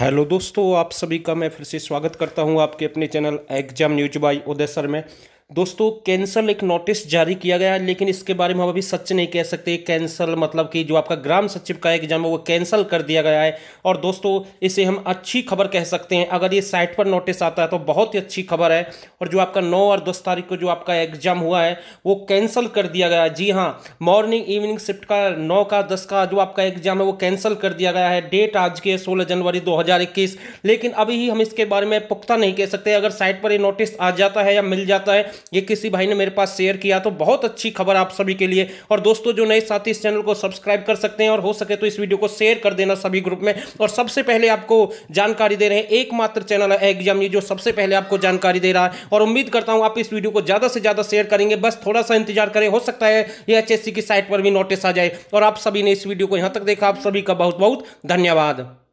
hello दोस्तों आप सभी का मैं फिर से स्वागत करता हूं आपके अपने channel exam news by Uday sir में दोस्तों कैंसल एक नोटिस जारी किया गया है लेकिन इसके बारे में हम अभी सच नहीं कह सकते कैंसल मतलब कि जो आपका ग्राम सचिव का एग्जाम है वो कैंसल कर दिया गया है और दोस्तों इसे हम अच्छी खबर कह सकते हैं अगर ये साइट पर नोटिस आता है तो बहुत ही अच्छी खबर है और जो आपका नौ और दस तारीख को जो आपका एग्जाम हुआ है वो कैंसिल कर दिया गया है जी हाँ मॉर्निंग इवनिंग शिफ्ट का नौ का दस का जो आपका एग्जाम है वो कैंसिल कर दिया गया है डेट आज की है सोलह जनवरी दो लेकिन अभी ही हम इसके बारे में पुख्ता नहीं कह सकते अगर साइट पर ये नोटिस आ जाता है या मिल जाता है ये किसी भाई ने मेरे पास शेयर किया तो बहुत अच्छी खबर आप सभी के लिए और दोस्तों जो नए साथी इस चैनल को सब्सक्राइब कर सकते हैं और हो सके तो इस वीडियो को शेयर कर देना सभी ग्रुप में और सबसे पहले आपको जानकारी दे रहे हैं एकमात्र चैनल है एग्जाम जो सबसे पहले आपको जानकारी दे रहा है और उम्मीद करता हूँ आप इस वीडियो को ज़्यादा से ज़्यादा शेयर करेंगे बस थोड़ा सा इंतजार करें हो सकता है ये एच की साइट पर भी नोटिस आ जाए और आप सभी ने इस वीडियो को यहाँ तक देखा आप सभी का बहुत बहुत धन्यवाद